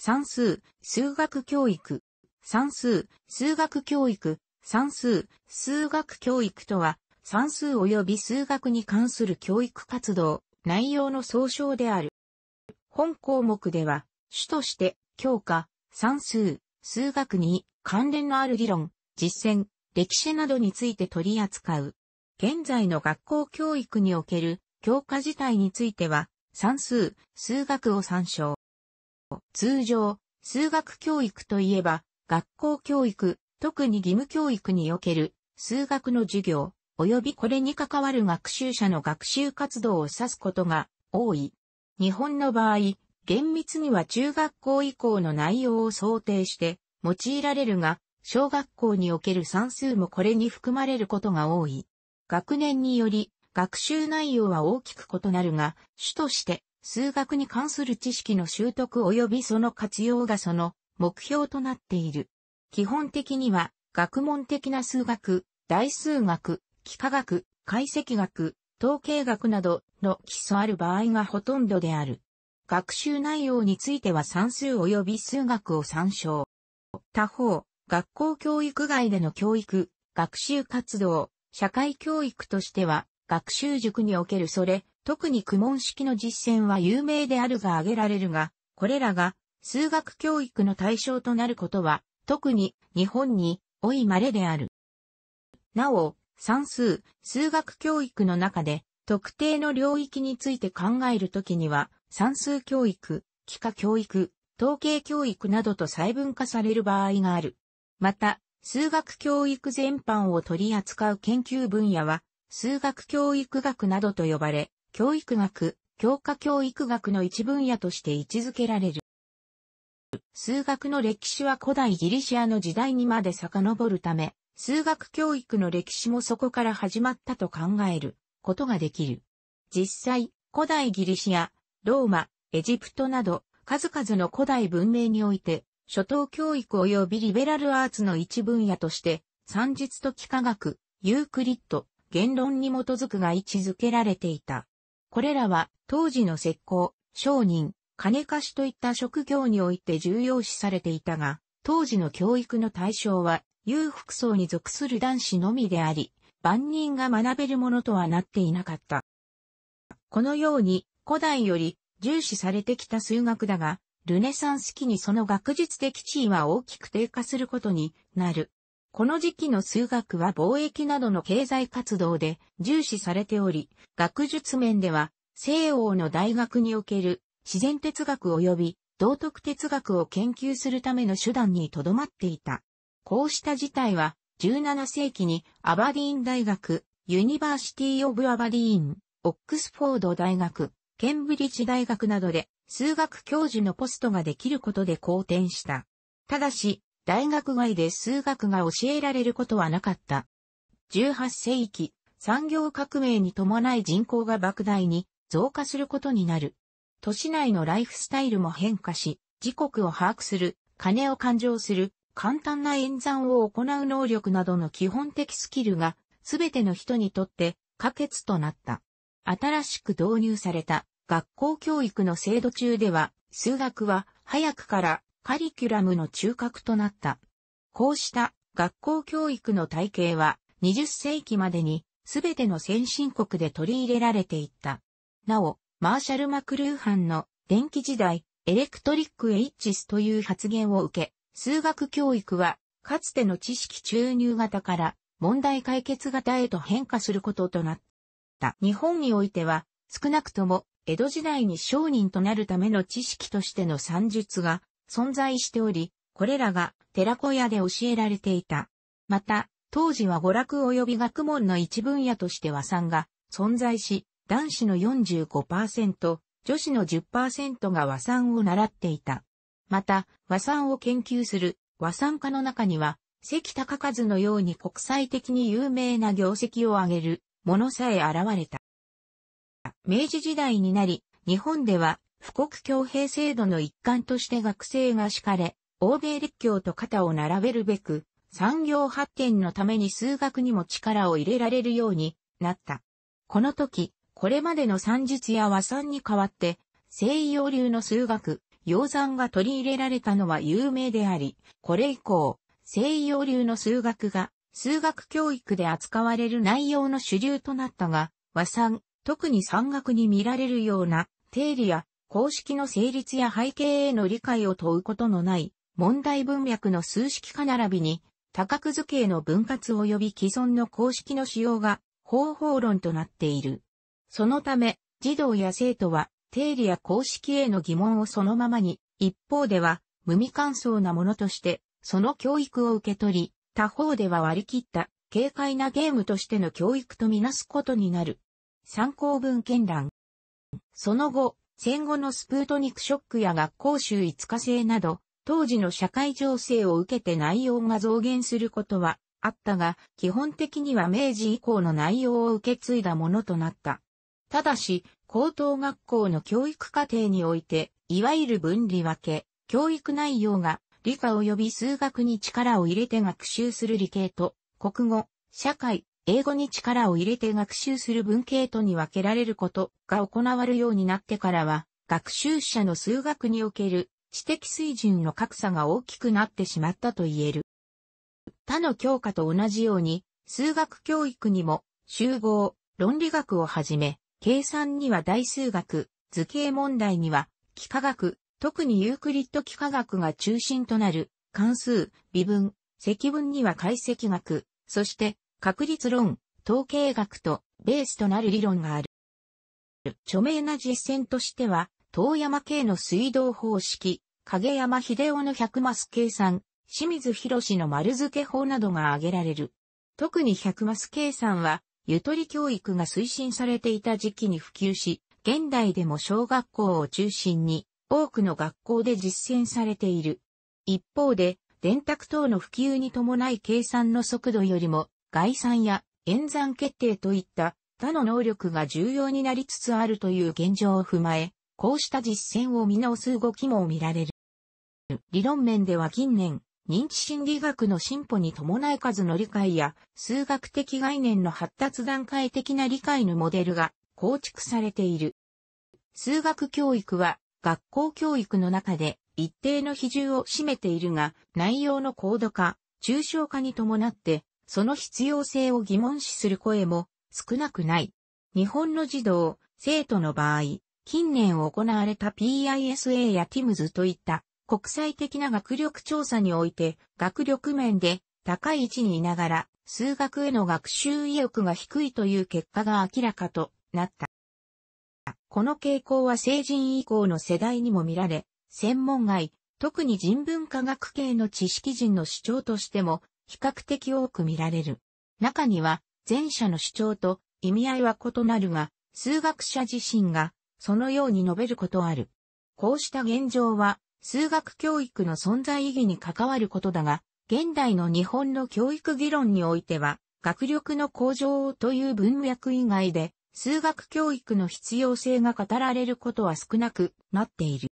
算数、数学教育。算数、数学教育、算数、数学教育とは、算数及び数学に関する教育活動、内容の総称である。本項目では、主として、教科、算数、数学に関連のある理論、実践、歴史などについて取り扱う。現在の学校教育における教科自体については、算数、数学を参照。通常、数学教育といえば、学校教育、特に義務教育における数学の授業、及びこれに関わる学習者の学習活動を指すことが多い。日本の場合、厳密には中学校以降の内容を想定して用いられるが、小学校における算数もこれに含まれることが多い。学年により、学習内容は大きく異なるが、主として数学に関する知識の習得及びその活用がその目標となっている。基本的には、学問的な数学、大数学、幾何学、解析学、統計学などの基礎ある場合がほとんどである。学習内容については算数及び数学を参照。他方、学校教育外での教育、学習活動、社会教育としては、学習塾におけるそれ特に苦問式の実践は有名であるが挙げられるが、これらが数学教育の対象となることは、特に日本に多い稀である。なお、算数、数学教育の中で、特定の領域について考えるときには、算数教育、幾何教育、統計教育などと細分化される場合がある。また、数学教育全般を取り扱う研究分野は、数学教育学などと呼ばれ、教育学、教科教育学の一分野として位置づけられる。数学の歴史は古代ギリシアの時代にまで遡るため、数学教育の歴史もそこから始まったと考えることができる。実際、古代ギリシア、ローマ、エジプトなど、数々の古代文明において、初等教育及びリベラルアーツの一分野として、算術と幾何学、ユークリッド、言論に基づくが位置づけられていた。これらは当時の石膏、商人、金貸しといった職業において重要視されていたが、当時の教育の対象は裕福層に属する男子のみであり、万人が学べるものとはなっていなかった。このように古代より重視されてきた数学だが、ルネサンス期にその学術的地位は大きく低下することになる。この時期の数学は貿易などの経済活動で重視されており、学術面では西欧の大学における自然哲学及び道徳哲学を研究するための手段にとどまっていた。こうした事態は17世紀にアバディーン大学、ユニバーシティ・オブ・アバディーン、オックスフォード大学、ケンブリッジ大学などで数学教授のポストができることで好転した。ただし、大学外で数学が教えられることはなかった。18世紀、産業革命に伴い人口が莫大に増加することになる。都市内のライフスタイルも変化し、時刻を把握する、金を勘定する、簡単な演算を行う能力などの基本的スキルが、すべての人にとって可欠となった。新しく導入された学校教育の制度中では、数学は早くからカリキュラムの中核となった。こうした学校教育の体系は20世紀までにすべての先進国で取り入れられていった。なお、マーシャル・マクルーハンの電気時代、エレクトリック・エイッスという発言を受け、数学教育はかつての知識注入型から問題解決型へと変化することとなった。日本においては少なくとも江戸時代に商人となるための知識としての算術が存在しており、これらが寺小屋で教えられていた。また、当時は娯楽及び学問の一分野として和算が存在し、男子の45%、女子の10%が和算を習っていた。また、和算を研究する和算家の中には、関高和のように国際的に有名な業績を挙げるものさえ現れた。明治時代になり、日本では富国強兵制度の一環として学生が敷かれ、欧米列強と肩を並べるべく、産業発展のために数学にも力を入れられるようになった。この時、これまでの算術や和算に代わって、西洋流の数学、洋算が取り入れられたのは有名であり、これ以降、西洋流の数学が数学教育で扱われる内容の主流となったが、和算、特に算学に見られるような定理や公式の成立や背景への理解を問うことのない問題文脈の数式化並びに多角図形の分割及び既存の公式の使用が方法論となっている。そのため、児童や生徒は定理や公式への疑問をそのままに、一方では無味乾燥なものとして、その教育を受け取り、他方では割り切った軽快なゲームとしての教育とみなすことになる。参考文献欄。その後、戦後のスプートニクショックや学校集5日制など、当時の社会情勢を受けて内容が増減することはあったが、基本的には明治以降の内容を受け継いだものとなった。ただし、高等学校の教育課程において、いわゆる分離分け、教育内容が理科及び数学に力を入れて学習する理系と、国語、社会、英語に力を入れて学習する文系とに分けられることが行われるようになってからは、学習者の数学における知的水準の格差が大きくなってしまったと言える。他の教科と同じように、数学教育にも、集合、論理学をはじめ、計算には大数学、図形問題には、幾何学、特にユークリッド幾何学が中心となる、関数、微分、積分には解析学、そして、確率論、統計学とベースとなる理論がある。著名な実践としては、遠山系の水道方式、影山秀夫の百マス計算、清水博士の丸付け法などが挙げられる。特に百マス計算は、ゆとり教育が推進されていた時期に普及し、現代でも小学校を中心に多くの学校で実践されている。一方で、電卓等の普及に伴い計算の速度よりも概算や演算決定といった他の能力が重要になりつつあるという現状を踏まえ、こうした実践を見直す動きも見られる。理論面では近年、認知心理学の進歩に伴い数の理解や数学的概念の発達段階的な理解のモデルが構築されている。数学教育は学校教育の中で一定の比重を占めているが、内容の高度化、抽象化に伴ってその必要性を疑問視する声も少なくない。日本の児童、生徒の場合、近年行われた PISA や TIMS といった国際的な学力調査において学力面で高い位置にいながら数学への学習意欲が低いという結果が明らかとなった。この傾向は成人以降の世代にも見られ、専門外、特に人文科学系の知識人の主張としても比較的多く見られる。中には、前者の主張と意味合いは異なるが、数学者自身がそのように述べることある。こうした現状は、数学教育の存在意義に関わることだが、現代の日本の教育議論においては、学力の向上という文脈以外で、数学教育の必要性が語られることは少なくなっている。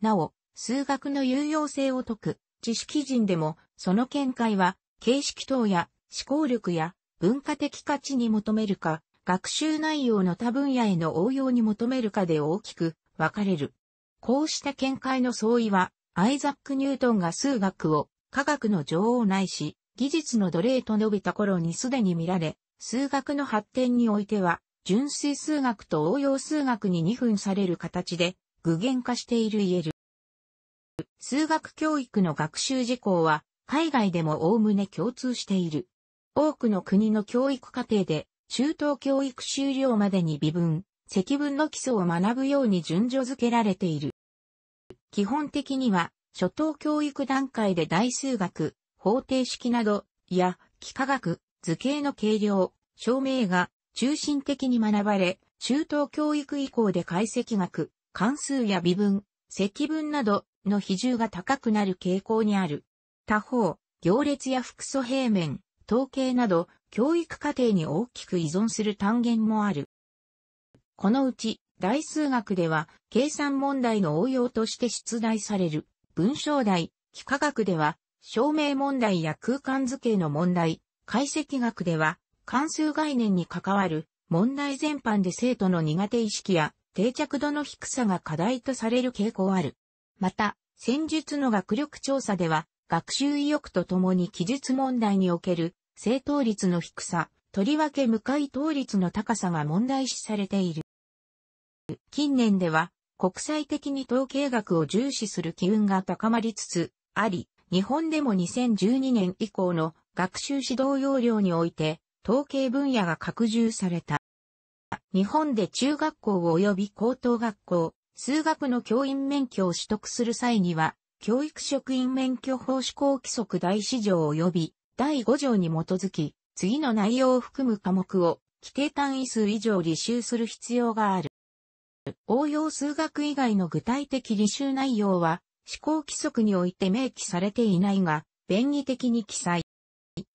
なお、数学の有用性を説く知識人でもその見解は、形式等や思考力や文化的価値に求めるか、学習内容の他分野への応用に求めるかで大きく分かれる。こうした見解の相違は、アイザック・ニュートンが数学を科学の女王ないし、技術の奴隷と述べた頃にすでに見られ、数学の発展においては、純粋数学と応用数学に二分される形で具現化している言える。数学教育の学習事項は、海外でもおおむね共通している。多くの国の教育課程で、中等教育終了までに微分、積分の基礎を学ぶように順序付けられている。基本的には、初等教育段階で大数学、方程式など、や、幾何学、図形の計量、証明が中心的に学ばれ、中等教育以降で解析学、関数や微分、積分などの比重が高くなる傾向にある。他方、行列や複素平面、統計など、教育過程に大きく依存する単元もある。このうち、大数学では、計算問題の応用として出題される、文章題、幾何学では、証明問題や空間図形の問題、解析学では、関数概念に関わる、問題全般で生徒の苦手意識や定着度の低さが課題とされる傾向ある。また、戦術の学力調査では、学習意欲とともに記述問題における正答率の低さ、とりわけ無回答率の高さが問題視されている。近年では、国際的に統計学を重視する機運が高まりつつあり、日本でも2012年以降の学習指導要領において、統計分野が拡充された。日本で中学校及び高等学校、数学の教員免許を取得する際には、教育職員免許法施行規則第四条及び第5条に基づき、次の内容を含む科目を規定単位数以上履修する必要がある。応用数学以外の具体的履修内容は、施行規則において明記されていないが、便宜的に記載。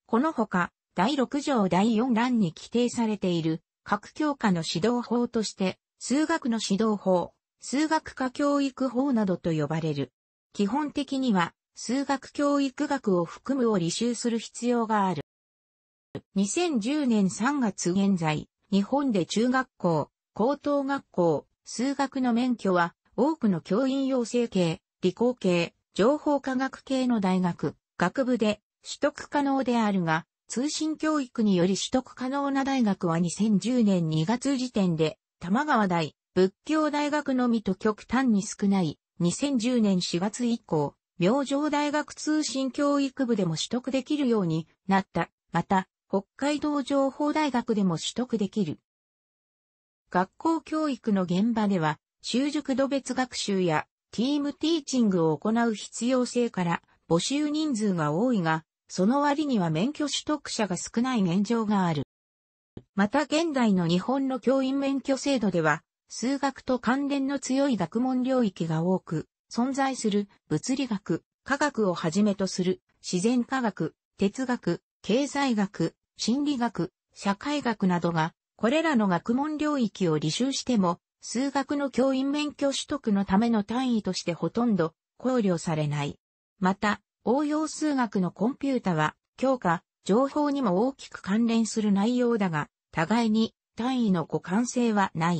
このほか、第6条第4欄に規定されている各教科の指導法として、数学の指導法、数学科教育法などと呼ばれる。基本的には数学教育学を含むを履修する必要がある。2010年3月現在、日本で中学校、高等学校、数学の免許は多くの教員養成系、理工系、情報科学系の大学、学部で取得可能であるが、通信教育により取得可能な大学は2010年2月時点で、玉川大、仏教大学のみと極端に少ない2010年4月以降、明星大学通信教育部でも取得できるようになった。また、北海道情報大学でも取得できる。学校教育の現場では、習熟度別学習やティームティーチングを行う必要性から募集人数が多いが、その割には免許取得者が少ない現状がある。また現代の日本の教員免許制度では、数学と関連の強い学問領域が多く、存在する物理学、科学をはじめとする自然科学、哲学、経済学、心理学、社会学などが、これらの学問領域を履修しても、数学の教員免許取得のための単位としてほとんど考慮されない。また、応用数学のコンピュータは、教科、情報にも大きく関連する内容だが、互いに単位の互換性はない。